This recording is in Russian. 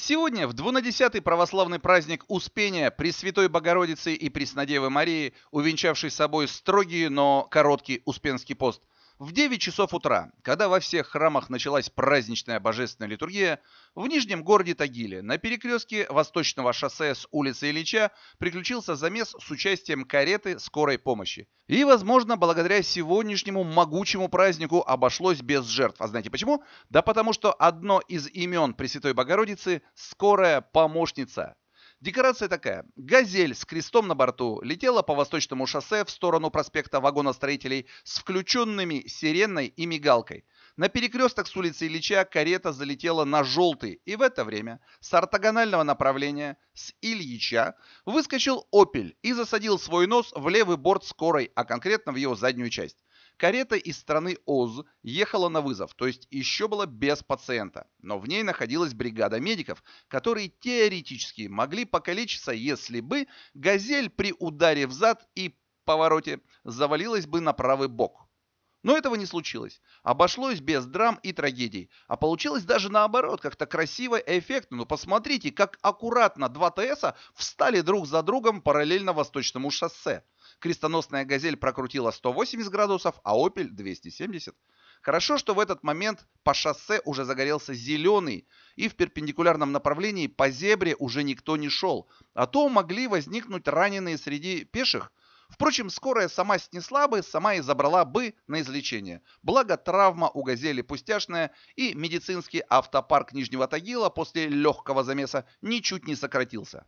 Сегодня, в 12-й православный праздник Успения Пресвятой Богородицы и Преснодевы Марии, увенчавший собой строгий, но короткий Успенский пост – в 9 часов утра, когда во всех храмах началась праздничная божественная литургия, в Нижнем городе Тагиле на перекрестке Восточного шоссе с улицы Ильича приключился замес с участием кареты скорой помощи. И, возможно, благодаря сегодняшнему могучему празднику обошлось без жертв. А знаете почему? Да потому что одно из имен Пресвятой Богородицы – скорая помощница. Декорация такая. Газель с крестом на борту летела по восточному шоссе в сторону проспекта вагоностроителей с включенными сиреной и мигалкой. На перекресток с улицы Ильича карета залетела на желтый, и в это время с ортогонального направления с Ильича выскочил «Опель» и засадил свой нос в левый борт скорой, а конкретно в его заднюю часть. Карета из страны Оз ехала на вызов, то есть еще была без пациента, но в ней находилась бригада медиков, которые теоретически могли покалечиться, если бы «Газель» при ударе в зад и повороте завалилась бы на правый бок. Но этого не случилось. Обошлось без драм и трагедий. А получилось даже наоборот, как-то красиво и эффектно. Ну посмотрите, как аккуратно два ТСа встали друг за другом параллельно Восточному шоссе крестоносная «Газель» прокрутила 180 градусов, а «Опель» 270. Хорошо, что в этот момент по шоссе уже загорелся зеленый, и в перпендикулярном направлении по зебре уже никто не шел, а то могли возникнуть раненые среди пеших. Впрочем, скорая сама снесла бы, сама и забрала бы на излечение. Благо, травма у «Газели» пустяшная, и медицинский автопарк Нижнего Тагила после легкого замеса ничуть не сократился.